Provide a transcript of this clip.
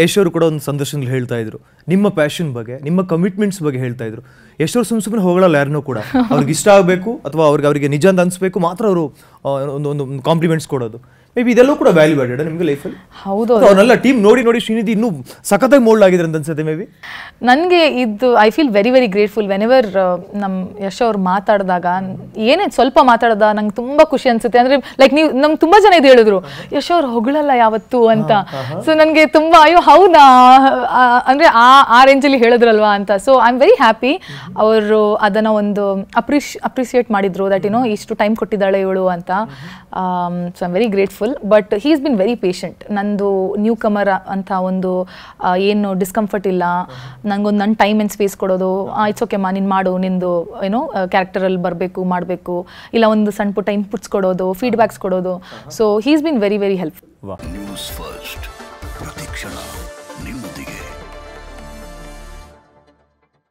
ಯಶೋರ್ ಕೂಡ ಒಂದು ಸಂದರ್ಶನದಲ್ಲಿ ಹೇಳ್ತಾ ಇದ್ರು ನಿಮ್ಮ ಪ್ಯಾಷನ್ ಬಗ್ಗೆ ನಿಮ್ಮ ಕಮಿಟ್ಮೆಂಟ್ಸ್ ಬಗ್ಗೆ ಹೇಳ್ತಾ ಇದ್ರು ಯಶೋರ್ ಸುಮ್ ಸುಮ್ಮನೆ ಹೋಗಲ್ಲ ಯಾರನ್ನೂ ಕೂಡ ಅವ್ರಿಗೆ ಇಷ್ಟ ಆಗಬೇಕು ಅಥವಾ ಅವ್ರಿಗೆ ಅವರಿಗೆ ನಿಜ ಅಂತ ಅನ್ಸ್ಬೇಕು ಮಾತ್ರ ಅವರು ಒಂದು ಒಂದು ಕಾಂಪ್ಲಿಮೆಂಟ್ಸ್ ಕೊಡೋದು ಮೇ ಬಿ ಇದೆಲ್ಲೂ ಕೂಡ ವ್ಯಾಲ್ಯೂ ಆ್ಯಡೆಡ್ ನಿಮಗೆ ಲೈಫಲ್ಲಿ ಹೌದು ಅವನ್ನೆಲ್ಲ ಟೀಮ್ ನೋಡಿ ನೋಡಿ ಶ್ರೀನಿಧಿ ಇನ್ನೂ ಸಖತ್ತಾಗಿ ಮೋಲ್ಡ್ ಆಗಿದೆ ಅಂತ ಅನ್ಸುತ್ತೆ ಮೇ ಬಿ ನನಗೆ ಇದು I feel very very grateful whenever ನಮ್ಮ ಯಶ್ ಅವ್ರು ಮಾತಾಡಿದಾಗ ಏನೇ ಸ್ವಲ್ಪ ಮಾತಾಡೋದ ನಂಗೆ ತುಂಬ ಖುಷಿ ಅನಿಸುತ್ತೆ ಅಂದರೆ ಲೈಕ್ ನೀವು ನಮ್ಗೆ ತುಂಬ ಜನ ಇದು ಹೇಳಿದ್ರು ಯಶ್ ಅವ್ರು ಹೊಗಳಲ್ಲ ಯಾವತ್ತು ಅಂತ ಸೊ ನನಗೆ ತುಂಬ ಅಯ್ಯೋ ಹೌದಾ ಅಂದರೆ ಆ ಆ ರೇಂಜಲ್ಲಿ ಹೇಳಿದ್ರಲ್ವಾ ಅಂತ so I am very happy ಅವರು ಅದನ್ನು ಒಂದು ಅಪ್ರಿಶ್ ಅಪ್ರಿಸಿಯೇಟ್ ಮಾಡಿದ್ರು ದಟ್ ಏನೋ ಇಷ್ಟು ಟೈಮ್ ಕೊಟ್ಟಿದ್ದಾಳೆ ಇವಳು ಅಂತ so I am very grateful painful but is been very patient ನಂದು ನ್ಯೂ ಕಮರ್ ಅಂತ ಒಂದು ಏನು ಡಿಸ್ಕಂಫರ್ಟ್ ಇಲ್ಲ ನನಗೊಂದು ನನ್ನ ಟೈಮ್ ಏನು ಸ್ಪೇಸ್ ಕೊಡೋದು ಇಟ್ಸ್ ಓಕೆಮ್ಮ ನೀನು ಮಾಡು ನಿಂದು ಏನೋ ಕ್ಯಾರೆಕ್ಟರಲ್ಲಿ ಬರಬೇಕು ಮಾಡಬೇಕು ಇಲ್ಲ ಒಂದು ಸಣ್ಣ ಪುಟ್ಟ ಇನ್ಪುಟ್ಸ್ ಕೊಡೋದು ಫೀಡ್ಬ್ಯಾಕ್ಸ್ ಕೊಡೋದು so he he's been very very help